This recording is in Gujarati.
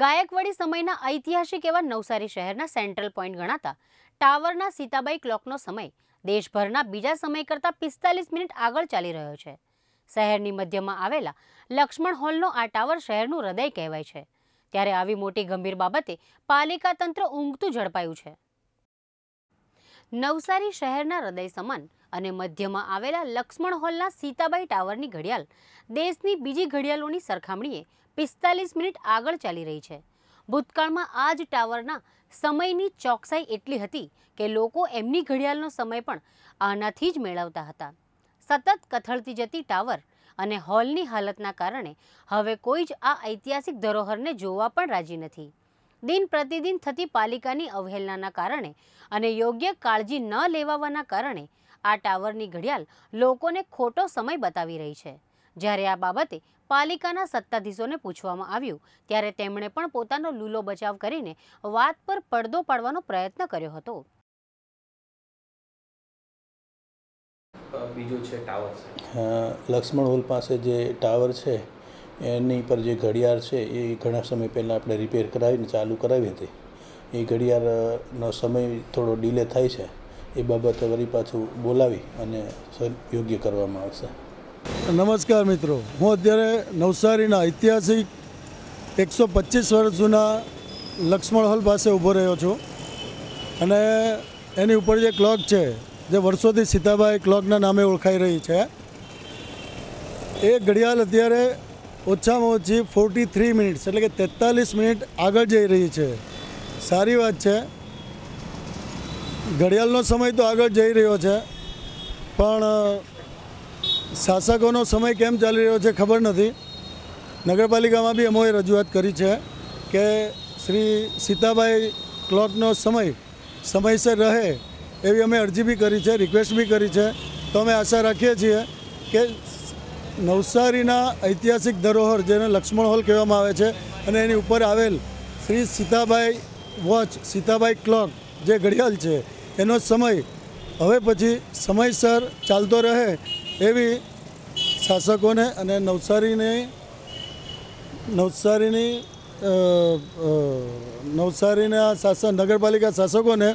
ગાયકવાડી સમયના ઐતિહાસિક એવા નવસારી શહેરના સેન્ટ્રલ પોઈન્ટ ગણાતા ટાવરના સીતાબાઈ ક્લોકનો સમય દેશભરના બીજા સમય કરતાં પિસ્તાલીસ મિનિટ આગળ ચાલી રહ્યો છે શહેરની મધ્યમાં આવેલા લક્ષ્મણ હોલનો આ ટાવર શહેરનું હૃદય કહેવાય છે ત્યારે આવી મોટી ગંભીર બાબતે પાલિકા તંત્ર ઊંઘતું ઝડપાયું છે નવસારી શહેરના હૃદય સમાન અને મધ્યમાં આવેલા લક્ષ્મણ હોલના સીતાબાઈ ટાવરની ઘડિયાળ દેશની બીજી ઘડિયાળોની સરખામણીએ પિસ્તાલીસ મિનિટ આગળ ચાલી રહી છે ભૂતકાળમાં આ જ ટાવરના સમયની ચોકસાઈ એટલી હતી કે લોકો એમની ઘડિયાળનો સમય પણ આનાથી જ મેળવતા હતા સતત કથળતી જતી ટાવર અને હોલની હાલતના કારણે હવે કોઈ જ આ ઐતિહાસિક ધરોહરને જોવા પણ રાજી નથી દિન પ્રતિદિન થતી પાલિકાની અવહેલનાના કારણે અને યોગ્ય કાળજી ન લેવાવાના કારણે આ ટાવરની ઘડિયાળ લોકોને ખોટો સમય બતાવી રહી છે જ્યારે આ બાબતે પાલિકાના સત્તાધીશોને પૂછવામાં આવ્યું ત્યારે તેમણે પણ પોતાનો લૂલો બચાવ કરીને વાત પર પડદો પાડવાનો પ્રયત્ન કર્યો હતો બીજો છે ટાવર લક્ષ્મણ હોલ પાસે જે ટાવર છે એની પર જે ઘડિયાળ છે એ ઘણા સમય પહેલાં આપણે રિપેર કરાવીને ચાલુ કરાવી હતી એ ઘડિયાળનો સમય થોડો ડિલે થાય છે એ બાબત વળી પાછું બોલાવી અને યોગ્ય કરવામાં આવશે નમસ્કાર મિત્રો હું અત્યારે નવસારીના ઐતિહાસિક એકસો પચીસ વર્ષ જૂના લક્ષ્મણ હોલ પાસે ઊભો રહ્યો છું અને એની ઉપર જે ક્લોક છે જે વર્ષોથી સીતાબાઈ ક્લોકના નામે ઓળખાઈ રહી છે એ ઘડિયાળ અત્યારે ઓછામાં ઓછી ફોર્ટી થ્રી મિનિટ્સ એટલે કે તેતાલીસ મિનિટ આગળ જઈ રહી છે સારી વાત છે ઘડિયાળનો સમય તો આગળ જઈ રહ્યો છે પણ શાસકોનો સમય કેમ ચાલી રહ્યો છે ખબર નથી નગરપાલિકામાં બી અમોએ રજૂઆત કરી છે કે શ્રી સીતાબાઈ ક્લોકનો સમય સમયસર રહે એવી અમે અરજી બી કરી છે રિક્વેસ્ટ બી કરી છે તો અમે આશા રાખીએ છીએ કે નવસારીના ઐતિહાસિક ધરોહર જેને લક્ષ્મણ હોલ કહેવામાં આવે છે અને એની ઉપર આવેલ શ્રી સીતાબાઈ વોચ સીતાબાઈ ક્લોક જે ઘડિયાળ છે એનો સમય હવે પછી સમયસર ચાલતો રહે એવી શાસકોને અને નવસારીને નવસારીની નવસારીના શાસન નગરપાલિકા શાસકોને